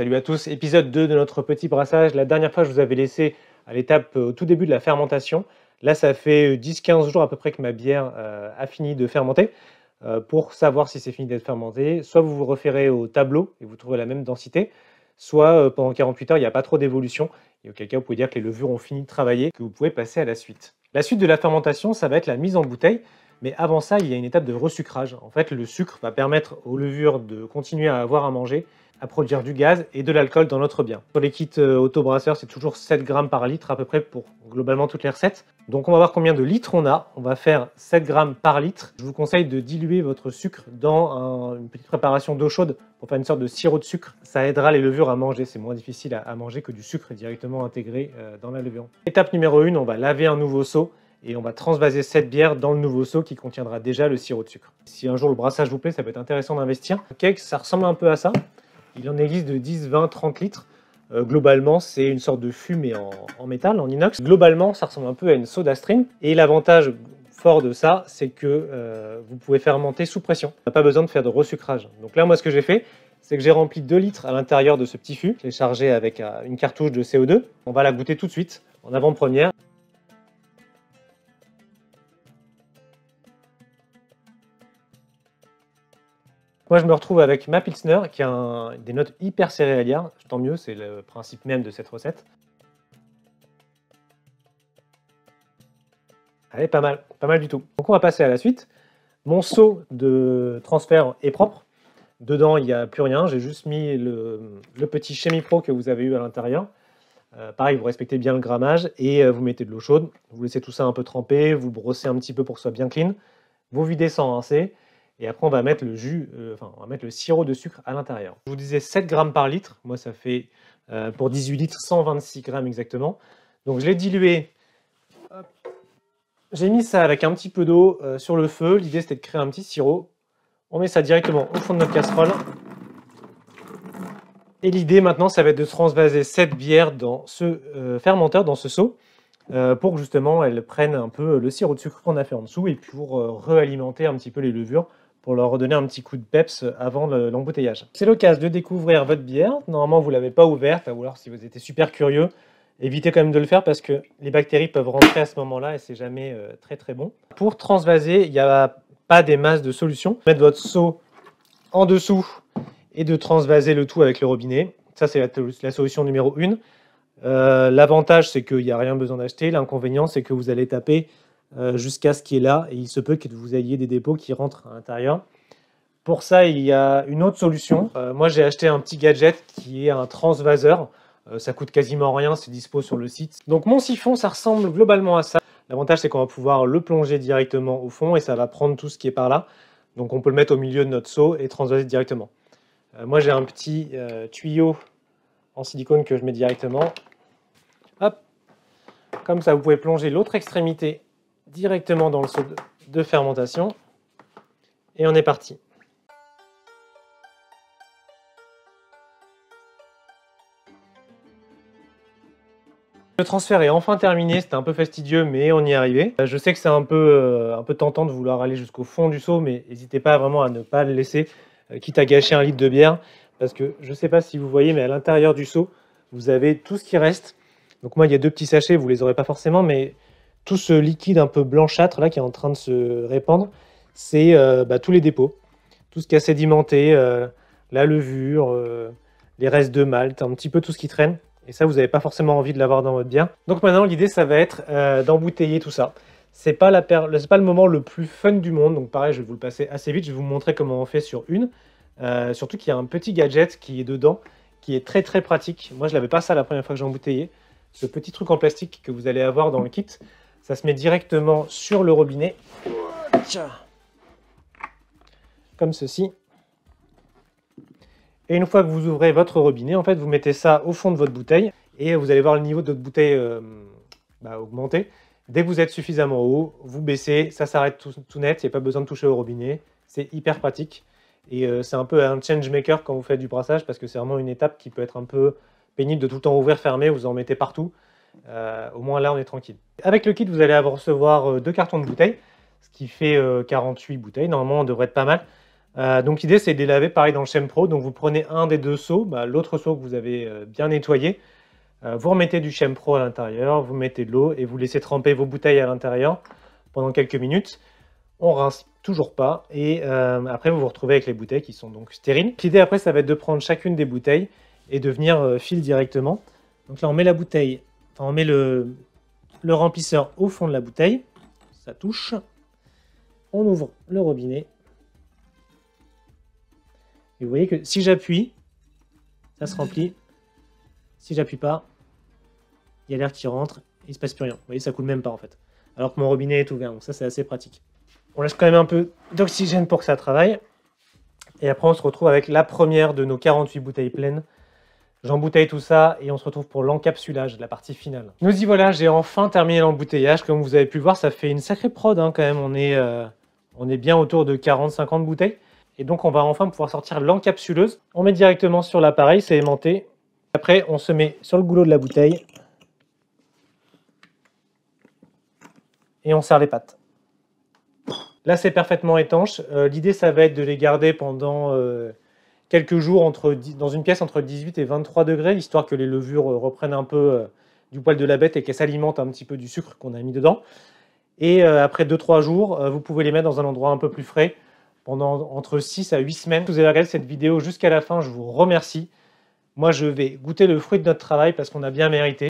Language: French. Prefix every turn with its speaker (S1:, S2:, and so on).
S1: Salut à tous, épisode 2 de notre petit brassage. La dernière fois, je vous avais laissé à l'étape euh, au tout début de la fermentation. Là, ça fait 10-15 euh, jours à peu près que ma bière euh, a fini de fermenter. pour savoir si c'est fini d'être fermenté, soit vous vous référez au tableau et vous trouvez la même densité, soit pendant 48 heures, il n'y a pas trop d'évolution, et auquel cas, vous pouvez dire que les levures ont fini de travailler, que vous pouvez passer à la suite. La suite de la fermentation, ça va être la mise en bouteille. Mais avant ça, il y a une étape de resucrage. En fait, le sucre va permettre aux levures de continuer à avoir à manger, à produire du gaz et de l'alcool dans notre bien. Pour les kits euh, autobrasseurs, c'est toujours 7 grammes par litre à peu près pour globalement toutes les recettes. Donc on va voir combien de litres on a. On va faire 7 grammes par litre. Je vous conseille de diluer votre sucre dans une petite préparation d'eau chaude pour faire une sorte de sirop de sucre. Ça aidera les levures à manger. C'est moins difficile à, manger que du sucre directement intégré euh, dans la levure. Étape numéro 1, on va laver un nouveau seau et on va transvaser cette bière dans le nouveau seau qui contiendra déjà le sirop de sucre. Si un jour le brassage vous plaît, ça peut être intéressant d'investir. le cake, ça ressemble un peu à ça. Il en existe de 10, 20, 30 litres. Euh, globalement, c'est une sorte de fumée en, métal, en inox. Globalement, ça ressemble un peu à une soda stream. Et l'avantage fort de ça, c'est que euh, vous pouvez fermenter sous pression. On n'a pas besoin de faire de resucrage. Donc là, moi, ce que j'ai fait, c'est que j'ai rempli 2 litres à l'intérieur de ce petit fût. Je l'ai chargé avec euh, une cartouche de CO2. On va la goûter tout de suite en avant-première Moi, je me retrouve avec ma Pilsner, qui a des notes hyper céréalières. Tant mieux, c'est le principe même de cette recette. Allez, pas mal, pas mal du tout. Donc, on va passer à la suite. Mon seau de transfert est propre. Dedans, il n'y a plus rien. J'ai juste mis le, petit Chemi que vous avez eu à l'intérieur. Euh, pareil, vous respectez bien le grammage et euh, vous mettez de l'eau chaude. Vous laissez tout ça un peu tremper, vous brossez un petit peu pour que ce soit bien clean. Vous videz sans rincer. Et après, on va mettre le jus, euh, mettre le sirop de sucre à l'intérieur. Je vous disais 7 grammes par litre. Moi, ça fait euh, pour 18 litres 126 grammes exactement. Donc, je l'ai dilué. J'ai mis ça avec un petit peu d'eau euh, sur le feu. L'idée, c'était de créer un petit sirop. On met ça directement au fond de notre casserole. Et l'idée maintenant, ça va être de transvaser cette bière dans ce fermenteur, dans ce seau, pour justement elle prenne un peu le sirop de sucre qu'on a fait en dessous et pour réalimenter un petit peu les levures pour leur redonner un petit coup de peps avant l'embouteillage. C'est l'occasion de découvrir votre bière. Normalement, vous ne l'avez pas ouverte, ou alors si vous étiez super curieux, évitez quand même de le faire parce que les bactéries peuvent rentrer à ce moment-là et c'est jamais euh, très très bon. Pour transvaser, il n'y a pas des masses de solutions. Mettre votre seau en dessous et de transvaser le tout avec le robinet. Ça, c'est la, solution numéro 1. Euh, l'avantage, c'est qu'il n'y a rien besoin d'acheter. L'inconvénient, c'est que vous allez taper euh, jusqu'à ce qui est là. Et il se peut que vous ayez des dépôts qui rentrent à l'intérieur. Pour ça, il y a une autre solution. Euh, moi, j'ai acheté un petit gadget qui est un transvaseur. Euh, ça coûte quasiment rien, c'est dispo sur le site. Donc mon siphon, ça ressemble globalement à ça. L'avantage, c'est qu'on va pouvoir le plonger directement au fond et ça va prendre tout ce qui est par là. Donc on peut le mettre au milieu de notre seau et transvaser directement. moi, j'ai un petit tuyau en silicone que je mets directement. Hop Comme ça, vous pouvez plonger l'autre extrémité directement dans le seau de fermentation. Et on est parti. Le transfert est enfin terminé, c'était un peu fastidieux, mais on y est arrivé. Euh, je sais que c'est un, peu, euh, un peu tentant de vouloir aller jusqu'au fond du seau, mais n'hésitez pas vraiment à ne pas le laisser, euh, quitte à gâcher un litre de bière, parce que je ne sais pas si vous voyez, mais à l'intérieur du seau, vous avez tout ce qui reste. Donc moi, il y a deux petits sachets, vous les aurez pas forcément, mais tout ce liquide un peu blanchâtre là qui est en train de se répandre, c'est euh, bah, tous les dépôts, tout ce qui a sédimenté, euh, la levure, euh, les restes de malt, un petit peu tout ce qui traîne. Et ça, vous n'avez pas forcément envie de l'avoir dans votre bière. Donc maintenant, l'idée, ça va être d'embouteiller tout ça. C'est pas, pas le moment le plus fun du monde, donc pareil, je vais vous le passer assez vite. Je vais vous montrer comment on fait sur une. surtout qu'il y a un petit gadget qui est dedans, qui est très très pratique. Moi, je l'avais pas ça la première fois que j'embouteillais. Ce petit truc en plastique que vous allez avoir dans le kit, ça se met directement sur le robinet. Comme ceci. Et une fois que vous ouvrez votre robinet, en fait, vous mettez ça au fond de votre bouteille et vous allez voir le niveau de votre bouteille euh, bah, augmenter. Dès que vous êtes suffisamment haut, vous baissez, ça s'arrête tout, net, il n'y a pas besoin de toucher au robinet. C'est hyper pratique et euh, c'est un peu un change maker quand vous faites du brassage parce que c'est vraiment une étape qui peut être un peu pénible de tout le temps ouvrir, fermer, vous en mettez partout. Euh, au moins là, on est tranquille. Avec le kit, vous allez recevoir euh, deux cartons de bouteilles, ce qui fait 48 euh, bouteilles. Normalement, on devrait être pas mal. donc l'idée, c'est de les laver pareil dans le Chempro. Pro. Donc vous prenez un des deux seaux, bah, l'autre seau que vous avez bien nettoyé. vous remettez du Chempro Pro à l'intérieur, vous mettez de l'eau et vous laissez tremper vos bouteilles à l'intérieur pendant quelques minutes. On rince toujours pas et après vous vous retrouvez avec les bouteilles qui sont donc stériles. L'idée après, ça va être de prendre chacune des bouteilles et de venir fil directement. Donc là, on met la bouteille on met le, remplisseur au fond de la bouteille. Ça touche. On ouvre le robinet. Et vous voyez que si j'appuie, ça se remplit. Si j'appuie pas, il y a l'air qui rentre, et il se passe plus rien. Vous voyez, ça coule même pas en fait. Alors que mon robinet est ouvert, donc ça c'est assez pratique. On laisse quand même un peu d'oxygène pour que ça travaille. Et après on se retrouve avec la première de nos 48 bouteilles pleines J'embouteille tout ça et on se retrouve pour l'encapsulage, la partie finale. Nous y voilà, j'ai enfin terminé l'embouteillage. Comme vous avez pu voir, ça fait une sacrée prod hein, quand même. On est, euh, on est bien autour de 40-50 bouteilles. Et donc on va enfin pouvoir sortir l'encapsuleuse. On met directement sur l'appareil, c'est aimanté. Après, on se met sur le goulot de la bouteille. Et on serre les pattes. Là, c'est parfaitement étanche. Euh, l'idée, ça va être de les garder pendant... Euh, quelques jours entre, dans une pièce entre 18 et 23 degrés, histoire que les levures euh, reprennent un peu euh, du poil de la bête et qu'elles s'alimentent un petit peu du sucre qu'on a mis dedans. Et euh, après 2-3 jours, vous pouvez les mettre dans un endroit un peu plus frais pendant entre 6 à 8 semaines. Vous avez regardé cette vidéo jusqu'à la fin, je vous remercie. Moi, je vais goûter le fruit de notre travail parce qu'on a bien mérité.